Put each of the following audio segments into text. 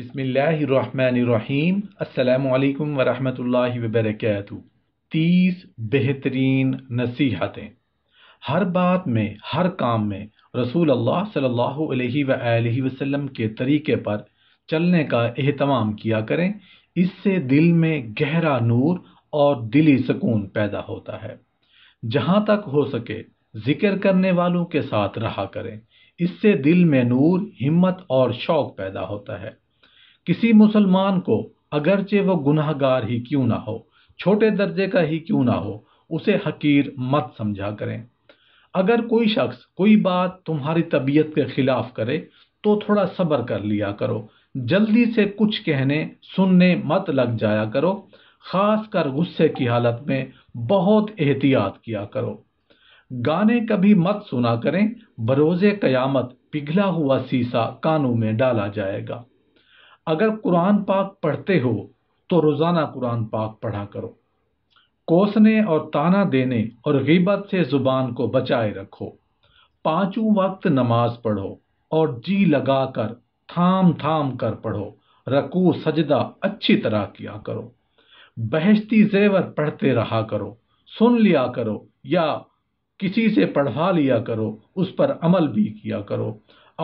बसमीम अल्लाम वरहमल वबरक तीस बेहतरीन नसीहतें हर बात में हर काम में रसूल अल्लाह सल्लल्लाहु अलैहि वसल्लम के तरीके पर चलने का अहतमाम किया करें इससे दिल में गहरा नूर और दिली सुकून पैदा होता है जहाँ तक हो सके जिक्र करने वालों के साथ रहा करें इससे दिल में नूर हिम्मत और शौक पैदा होता है किसी मुसलमान को अगरचे वो गुनाहगार ही क्यों ना हो छोटे दर्जे का ही क्यों ना हो उसे हकीर मत समझा करें अगर कोई शख्स कोई बात तुम्हारी तबीयत के खिलाफ करे तो थोड़ा सब्र कर लिया करो जल्दी से कुछ कहने सुनने मत लग जाया करो खास कर गुस्से की हालत में बहुत एहतियात किया करो गाने कभी मत सुना करें बरोजे क़यामत पिघला हुआ सीसा कानों में डाला जाएगा अगर कुरान पाक पढ़ते हो तो रोज़ाना कुरान पाक पढ़ा करो कोसने और ताना देने और गिबत से ज़ुबान को बचाए रखो पाँचों वक्त नमाज पढ़ो और जी लगा कर थाम थाम कर पढ़ो रकू सजदा अच्छी तरह किया करो बहशती जेवर पढ़ते रहा करो सुन लिया करो या किसी से पढ़वा लिया करो उस पर अमल भी किया करो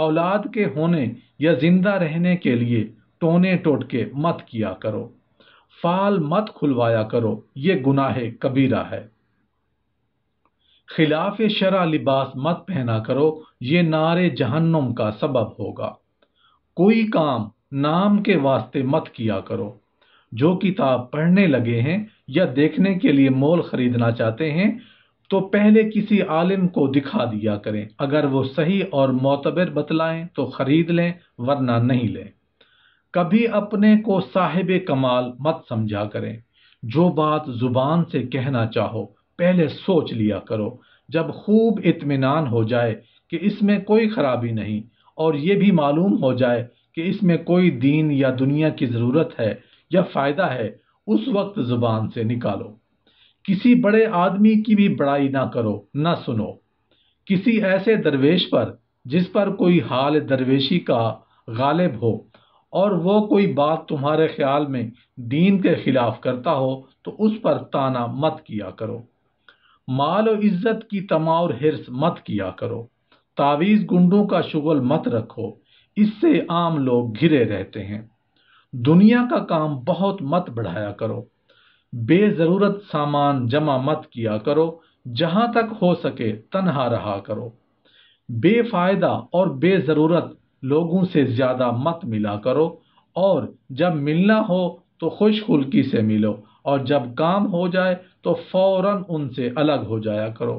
औलाद के होने या ज़िंदा रहने के लिए टोने टोटके मत किया करो फाल मत खुलवाया करो ये गुनाह कबीरा है खिलाफ शरा लिबास मत पहना करो ये नारे जहन्नुम का सबब होगा कोई काम नाम के वास्ते मत किया करो जो किताब पढ़ने लगे हैं या देखने के लिए मोल खरीदना चाहते हैं तो पहले किसी आलिम को दिखा दिया करें अगर वो सही और मोतबर बतलाएं तो ख़रीद लें वरना नहीं लें कभी अपने को साहिब कमाल मत समझा करें जो बात ज़ुबान से कहना चाहो पहले सोच लिया करो जब खूब इत्मीनान हो जाए कि इसमें कोई ख़राबी नहीं और ये भी मालूम हो जाए कि इसमें कोई दीन या दुनिया की ज़रूरत है या फ़ायदा है उस वक्त ज़ुबान से निकालो किसी बड़े आदमी की भी बड़ाई ना करो ना सुनो किसी ऐसे दरवेश पर जिस पर कोई हाल दरवेशी का गालिब हो और वो कोई बात तुम्हारे ख्याल में दीन के खिलाफ करता हो तो उस पर ताना मत किया करो माल और इज्जत की तमा और हिरस मत किया करो तावीज़ गुंडों का शुगल मत रखो इससे आम लोग घिरे रहते हैं दुनिया का काम बहुत मत बढ़ाया करो बेज़रूरत सामान जमा मत किया करो जहां तक हो सके तनहा रहा करो बेफ़ायदा और बेज़रूरत लोगों से ज़्यादा मत मिला करो और जब मिलना हो तो खुश खुलकी से मिलो और जब काम हो जाए तो फ़ौर उनसे अलग हो जाया करो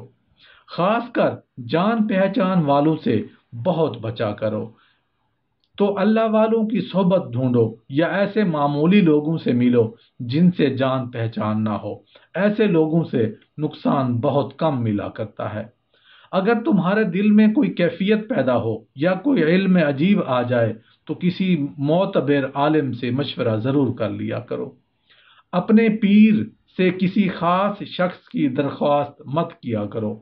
ख़ासकर जान पहचान वालों से बहुत बचा करो तो अल्लाह वालों की सोहबत ढूंढो या ऐसे मामूली लोगों से मिलो जिनसे जान पहचान ना हो ऐसे लोगों से नुकसान बहुत कम मिला करता है अगर तुम्हारे दिल में कोई कैफियत पैदा हो या कोई इल्म अजीब आ जाए तो किसी मोतबर आलिम से मशवरा ज़रूर कर लिया करो अपने पीर से किसी ख़ास शख्स की दरख्वास्त मत किया करो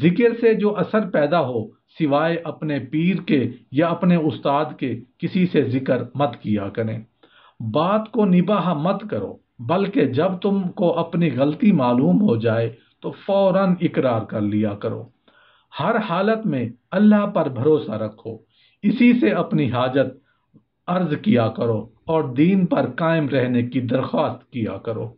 ज़िक्र से जो असर पैदा हो सिवाय अपने पीर के या अपने उस्ताद के किसी से ज़िक्र मत किया करें बात को निबाह मत करो बल्कि जब तुमको अपनी गलती मालूम हो जाए तो फ़ौर इकरार कर लिया करो हर हालत में अल्लाह पर भरोसा रखो इसी से अपनी हाजत अर्ज किया करो और दीन पर कायम रहने की दरख्वास्त किया करो